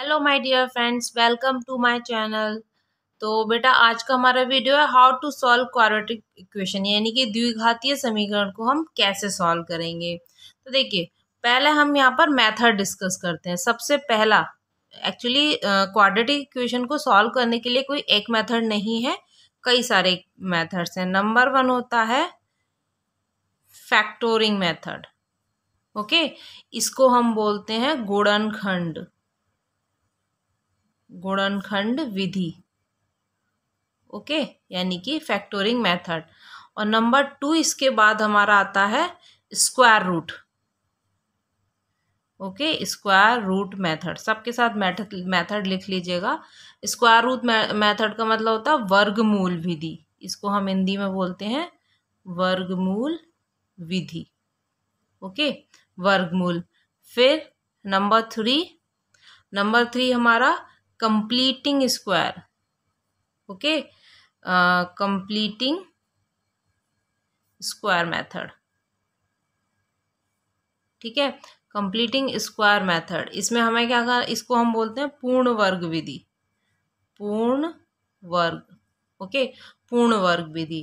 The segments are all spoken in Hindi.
hello my dear friends welcome to my channel तो बेटा आज का हमारा वीडियो है how to solve quadratic equation यानी कि द्विघातीय समीकरण को हम कैसे सॉल्व करेंगे तो देखिए पहले हम यहाँ पर मेथड डिस्कस करते हैं सबसे पहला एक्चुअली क्वाड्रेटिक इक्वेशन को सॉल्व करने के लिए कोई एक मेथड नहीं है कई सारे मैथड्स हैं नंबर वन होता है फैक्टोरिंग मैथड ओके इसको हम बोलते हैं गुणनखंड गुणनखंड विधि ओके यानी कि फैक्टोरिंग मेथड और नंबर टू इसके बाद हमारा आता है square root okay square root method सबके साथ मेथड मेथड लिख लीजिएगा स्क्वायर रूट मेथड का मतलब होता है वर्गमूल विधि इसको हम हिंदी में बोलते हैं वर्गमूल विधि ओके वर्गमूल फिर नंबर थ्री नंबर थ्री हमारा completing square okay completing square method ठीक है कंप्लीटिंग स्क्वायर मेथड इसमें हमें क्या कहा इसको हम बोलते हैं पूर्ण वर्ग विधि पूर्ण वर्ग ओके पूर्ण वर्ग विधि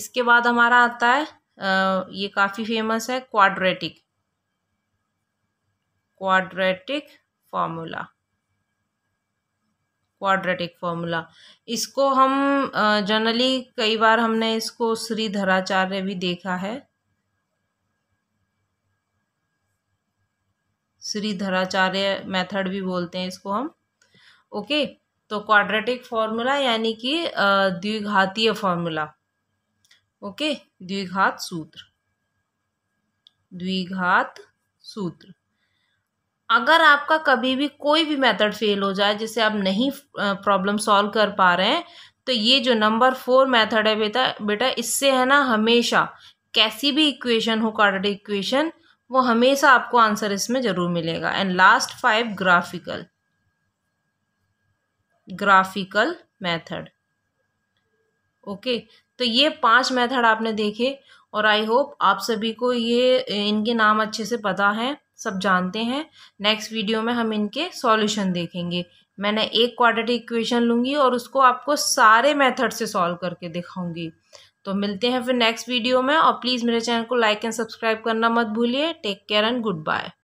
इसके बाद हमारा आता है ये काफ़ी फेमस है quadratic quadratic formula quadratic formula इसको हम जनरली कई बार हमने इसको श्री धराचार्य भी देखा है श्री धराचार्य मेथड भी बोलते हैं इसको हम ओके तो क्वाड्रेटिक फॉर्मूला यानी कि द्विघातीय फॉर्मूला ओके द्विघात सूत्र द्विघात सूत्र अगर आपका कभी भी कोई भी मेथड फेल हो जाए जिसे आप नहीं प्रॉब्लम सॉल्व कर पा रहे हैं तो ये जो नंबर फोर मेथड है बेटा बेटा इससे है ना हमेशा कैसी भी इक्वेशन हो कार्ड इक्वेशन वो हमेशा आपको आंसर इसमें ज़रूर मिलेगा and last five graphical graphical method okay तो ये पांच मेथड आपने देखे और आई होप आप सभी को ये इनके नाम अच्छे से पता है सब जानते हैं नेक्स्ट वीडियो में हम इनके सॉल्यूशन देखेंगे मैंने एक क्वाड्रेटिक इक्वेशन लूँगी और उसको आपको सारे मेथड से सॉल्व करके दिखाऊंगी तो मिलते हैं फिर नेक्स्ट वीडियो में और प्लीज़ मेरे चैनल को लाइक एंड सब्सक्राइब करना मत भूलिए take care and good bye